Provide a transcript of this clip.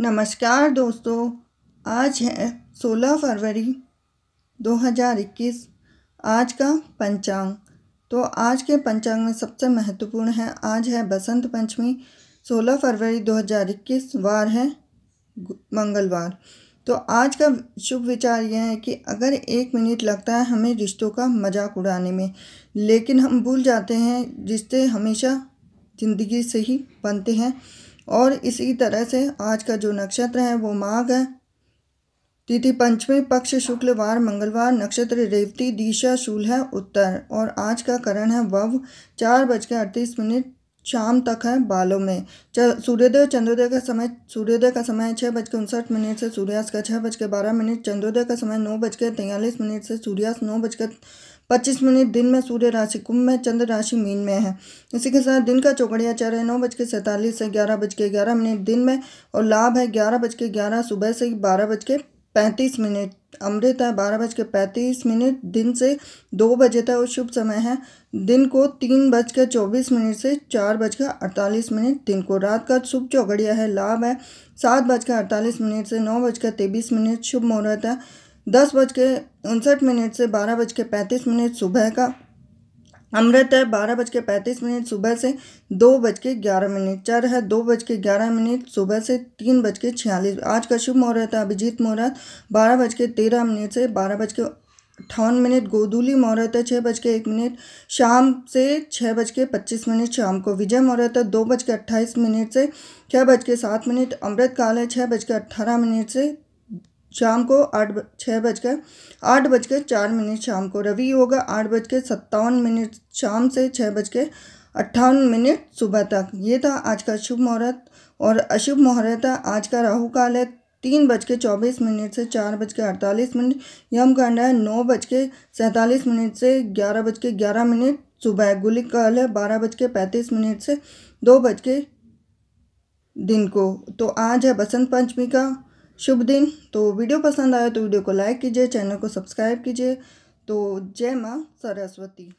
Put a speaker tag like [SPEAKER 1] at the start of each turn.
[SPEAKER 1] नमस्कार दोस्तों आज है 16 फरवरी 2021 आज का पंचांग तो आज के पंचांग में सबसे महत्वपूर्ण है आज है बसंत पंचमी 16 फरवरी 2021 वार है मंगलवार तो आज का शुभ विचार यह है कि अगर एक मिनट लगता है हमें रिश्तों का मजाक उड़ाने में लेकिन हम भूल जाते हैं रिश्ते हमेशा ज़िंदगी से ही बनते हैं और इसी तरह से आज का जो नक्षत्र है वो माघ है तिथि पंचमी पक्ष शुक्लवार मंगलवार नक्षत्र रेवती दिशा शूल है उत्तर और आज का करण है वव चार बजकर अड़तीस मिनट शाम तक है बालों में सूर्योदय चंद्रोदय का समय सूर्योदय का समय छः बज के उनसठ मिनट से सूर्यास्त का छः बज के बारह मिनट चंद्रोदय का समय नौ बज के तैंतालीस मिनट से सूर्यास्त नौ बज के पच्चीस मिनट दिन में सूर्य राशि कुंभ में चंद्र राशि मीन में है इसी के साथ दिन का चौकड़िया चार है नौ बज के सैंतालीस से ग्यारह बज के ग्यारह मिनट दिन में और लाभ है ग्यारह बज के ग्यारह सुबह से बारह बज के पैंतीस मिनट अमृत है बारह बज के पैंतीस मिनट दिन से दो बजे तक और शुभ समय है दिन को तीन बज के चौबीस मिनट से चार बजकर अड़तालीस मिनट दिन को रात का शुभ चौगड़िया है लाभ है सात बजकर अड़तालीस मिनट से नौ बजकर तेईस मिनट शुभ मुहूर्त है दस बज के उनसठ मिनट से बारह बज के पैंतीस मिनट सुबह का अमृत है बारह बज के पैंतीस मिनट सुबह से दो बज के ग्यारह मिनट चर है दो बज के ग्यारह मिनट सुबह से तीन बज के छियालीस आज का शुभ मुहूर्त है अभिजीत मुहूर्त बारह बज के तेरह मिनट से बारह बज के अट्ठावन मिनट गोदूली मुहूर्त है छः बज के एक मिनट शाम से छः बज के पच्चीस मिनट शाम को विजय मुहूर्त है दो बज के अट्ठाईस मिनट से छः बज के सात मिनट अमृत काल है छः बज के अट्ठारह मिनट से शाम को आठ छः बजकर आठ बज के चार मिनट शाम को रवि योग आठ बज के सत्तावन मिनट शाम से छः बज के अट्ठावन मिनट सुबह तक ये था आज का शुभ मुहूर्त और अशुभ मुहूर्त है आज का राहु काल है तीन बज के चौबीस मिनट से चार बज के अड़तालीस मिनट यम कांड है नौ बज के सैंतालीस मिनट से ग्यारह बज के ग्यारह मिनट सुबह गुलिक काल है बारह बज के पैंतीस मिनट से दो बज के दिन को तो आज है बसंत पंचमी का शुभ दिन तो वीडियो पसंद आया तो वीडियो को लाइक कीजिए चैनल को सब्सक्राइब कीजिए तो जय माँ सरस्वती